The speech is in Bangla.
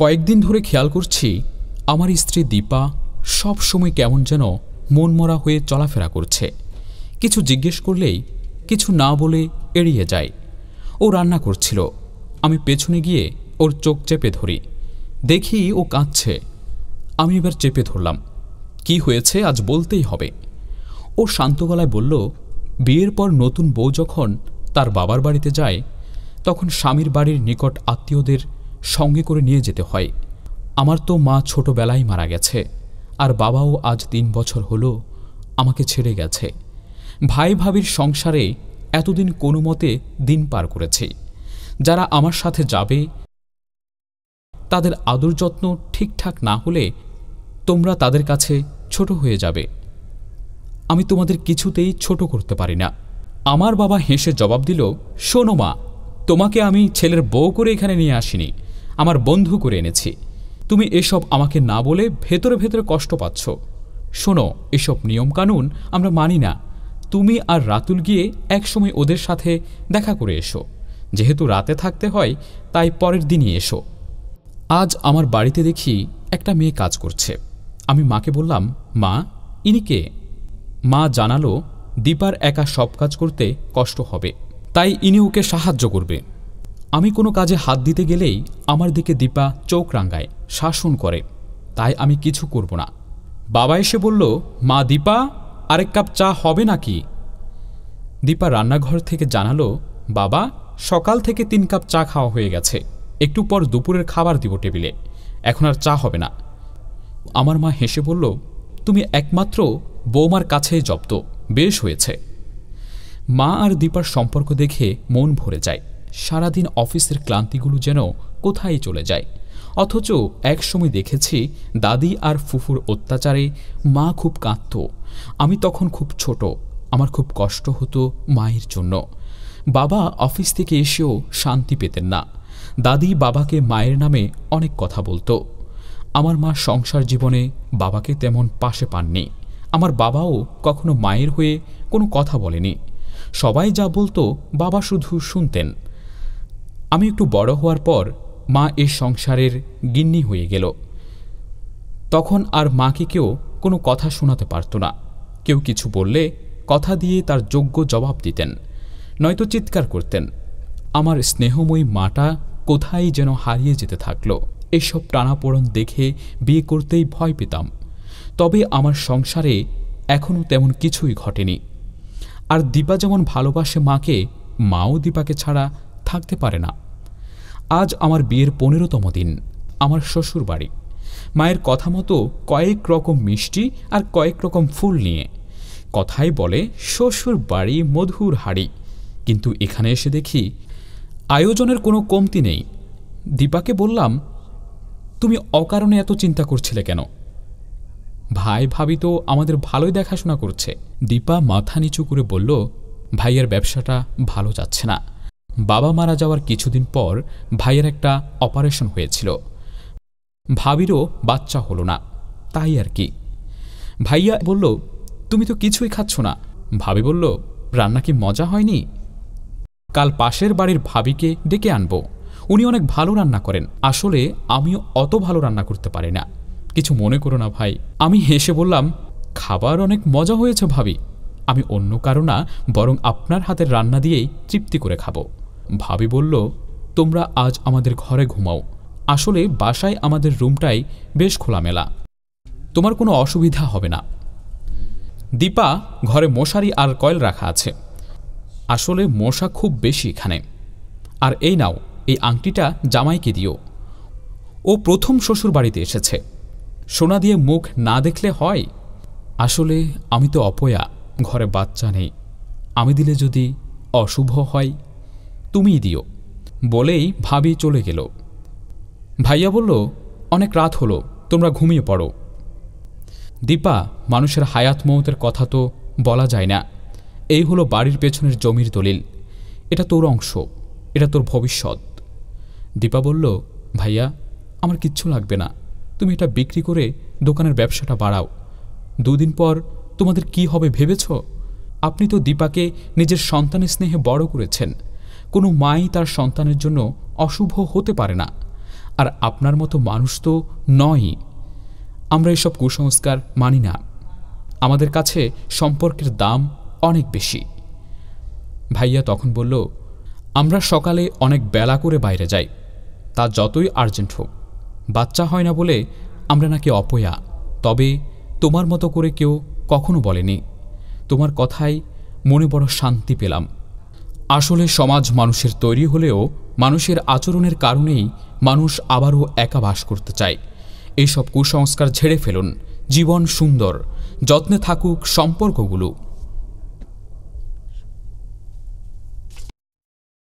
কয়েকদিন ধরে খেয়াল করছি আমার স্ত্রী দীপা সব সময় কেমন যেন মনমরা হয়ে চলাফেরা করছে কিছু জিজ্ঞেস করলেই কিছু না বলে এড়িয়ে যায় ও রান্না করছিল আমি পেছনে গিয়ে ওর চোখ চেপে ধরি দেখি ও কাঁদছে আমি এবার চেপে ধরলাম কি হয়েছে আজ বলতেই হবে ও শান্ত গলায় বলল বিয়ের পর নতুন বউ যখন তার বাবার বাড়িতে যায় তখন স্বামীর বাড়ির নিকট আত্মীয়দের সঙ্গে করে নিয়ে যেতে হয় আমার তো মা ছোটবেলায় মারা গেছে আর বাবাও আজ তিন বছর হলো আমাকে ছেড়ে গেছে ভাই ভাবির সংসারে এতদিন কোনো মতে দিন পার করেছি যারা আমার সাথে যাবে তাদের আদর যত্ন ঠিকঠাক না হলে তোমরা তাদের কাছে ছোট হয়ে যাবে আমি তোমাদের কিছুতেই ছোট করতে পারি না আমার বাবা হেসে জবাব দিল শোনো মা তোমাকে আমি ছেলের বউ করে এখানে নিয়ে আসিনি আমার বন্ধু করে এনেছি তুমি এসব আমাকে না বলে ভেতরে ভেতরে কষ্ট পাচ্ছ শোনো এসব নিয়মকানুন আমরা মানি না তুমি আর রাতুল গিয়ে একসময় ওদের সাথে দেখা করে এসো যেহেতু রাতে থাকতে হয় তাই পরের দিনই এসো আজ আমার বাড়িতে দেখি একটা মেয়ে কাজ করছে আমি মাকে বললাম মা ইনি কে মা জানালো দীপার একা সব কাজ করতে কষ্ট হবে তাই ইনি ওকে সাহায্য করবে আমি কোনো কাজে হাত দিতে গেলেই আমার দিকে দীপা চোখ রাঙ্গায় শাসন করে তাই আমি কিছু করব না বাবা এসে বলল মা দীপা আরেক কাপ চা হবে নাকি দীপা রান্নাঘর থেকে জানালো বাবা সকাল থেকে তিন কাপ চা খাওয়া হয়ে গেছে একটু পর দুপুরের খাবার দিব টেবিলে এখন আর চা হবে না আমার মা হেসে বলল তুমি একমাত্র বৌমার কাছেই জব্দ বেশ হয়েছে মা আর দীপার সম্পর্ক দেখে মন ভরে যায় সারাদিন অফিসের ক্লান্তিগুলো যেন কোথায় চলে যায় অথচ একসময় দেখেছি দাদি আর ফুফুর অত্যাচারে মা খুব কাঁদত আমি তখন খুব ছোট আমার খুব কষ্ট হতো মায়ের জন্য বাবা অফিস থেকে এসেও শান্তি পেতেন না দাদি বাবাকে মায়ের নামে অনেক কথা বলতো আমার মা সংসার জীবনে বাবাকে তেমন পাশে পাননি আমার বাবাও কখনো মায়ের হয়ে কোনো কথা বলেনি সবাই যা বলতো বাবা শুধু শুনতেন আমি একটু বড় হওয়ার পর মা এ সংসারের গিন্নি হয়ে গেল তখন আর মাকে কেউ কোনো কথা শোনাতে পারত না কেউ কিছু বললে কথা দিয়ে তার যোগ্য জবাব দিতেন নয়তো চিৎকার করতেন আমার স্নেহময়ী মাটা কোথায় যেন হারিয়ে যেতে থাকলো এসব টানাপোড়ন দেখে বিয়ে করতেই ভয় পেতাম তবে আমার সংসারে এখনও তেমন কিছুই ঘটেনি আর দীপা যেমন ভালোবাসে মাকে মাও দীপাকে ছাড়া থাকতে পারে না আজ আমার বিয়ের পনেরোতম দিন আমার শ্বশুর বাড়ি মায়ের কথা মতো কয়েক রকম মিষ্টি আর কয়েক রকম ফুল নিয়ে কথাই বলে শ্বশুর বাড়ি মধুর হাড়ি কিন্তু এখানে এসে দেখি আয়োজনের কোনো কমতি নেই দীপাকে বললাম তুমি অকারণে এত চিন্তা করছিলে কেন ভাই ভাবি তো আমাদের ভালোই দেখাশোনা করছে দীপা মাথা নিচু করে বলল ভাইয়ের ব্যবসাটা ভালো যাচ্ছে না বাবা মারা যাওয়ার কিছুদিন পর ভাইয়ের একটা অপারেশন হয়েছিল ভাবিরও বাচ্চা হলো না তাই আর কি ভাইয়া বলল তুমি তো কিছুই খাচ্ছ না ভাবি বলল রান্না কি মজা হয়নি কাল পাশের বাড়ির ভাবিকে ডেকে আনবো উনি অনেক ভালো রান্না করেন আসলে আমিও অত ভালো রান্না করতে পারি না কিছু মনে করো না ভাই আমি হেসে বললাম খাবার অনেক মজা হয়েছে ভাবি আমি অন্য কারো না বরং আপনার হাতের রান্না দিয়েই তৃপ্তি করে খাবো ভাবি বলল তোমরা আজ আমাদের ঘরে ঘুমাও আসলে বাসায় আমাদের রুমটাই বেশ খোলামেলা তোমার কোনো অসুবিধা হবে না দীপা ঘরে মশারি আর কয়েল রাখা আছে আসলে মশা খুব বেশি এখানে আর এই নাও এই আংটিটা জামাইকে দিও ও প্রথম শ্বশুর বাড়িতে এসেছে সোনা দিয়ে মুখ না দেখলে হয় আসলে আমি তো অপয়া ঘরে বাচ্চা নেই আমি দিলে যদি অশুভ হয় তুমিই দিও বলেই ভাবি চলে গেল ভাইয়া বলল অনেক রাত হলো তোমরা ঘুমিয়ে পড়ো দীপা মানুষের হায়াত মৌতের কথা তো বলা যায় না এই হলো বাড়ির পেছনের জমির দলিল এটা তোর অংশ এটা তোর ভবিষ্যৎ দীপা বলল ভাইয়া আমার কিচ্ছু লাগবে না তুমি এটা বিক্রি করে দোকানের ব্যবসাটা বাড়াও দুদিন পর তোমাদের কি হবে ভেবেছ আপনি তো দীপাকে নিজের সন্তানের স্নেহে বড় করেছেন কোনো মাই তার সন্তানের জন্য অশুভ হতে পারে না আর আপনার মতো মানুষ তো নয় আমরা এসব কুসংস্কার মানি না আমাদের কাছে সম্পর্কের দাম অনেক বেশি ভাইয়া তখন বলল আমরা সকালে অনেক বেলা করে বাইরে যাই তা যতই আর্জেন্ট হোক বাচ্চা হয় না বলে আমরা নাকি অপয়া তবে তোমার মতো করে কেউ কখনো বলেনি তোমার কথায় মনে বড় শান্তি পেলাম আসলে সমাজ মানুষের তৈরি হলেও মানুষের আচরণের কারণেই মানুষ আবারও একা বাস করতে চায় এইসব কুসংস্কার ঝেড়ে ফেলুন জীবন সুন্দর যত্নে থাকুক সম্পর্কগুলো